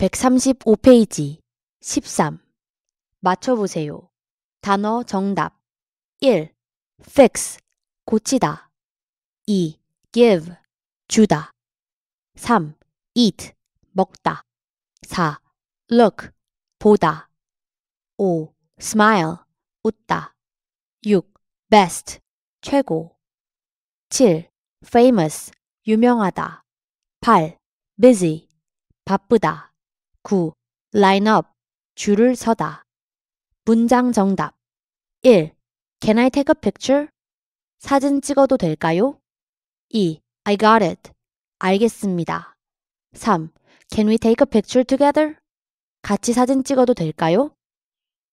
135페이지 13 맞춰보세요. 단어 정답 1. fix 고치다 2. give 주다 3. eat 먹다 4. look 보다 5. smile 웃다 6. best 최고 7. famous 유명하다 8. busy 바쁘다 9. 라인업 줄을 서다 문장 정답 1. Can I take a picture? 사진 찍어도 될까요? 2. I got it. 알겠습니다. 3. Can we take a picture together? 같이 사진 찍어도 될까요?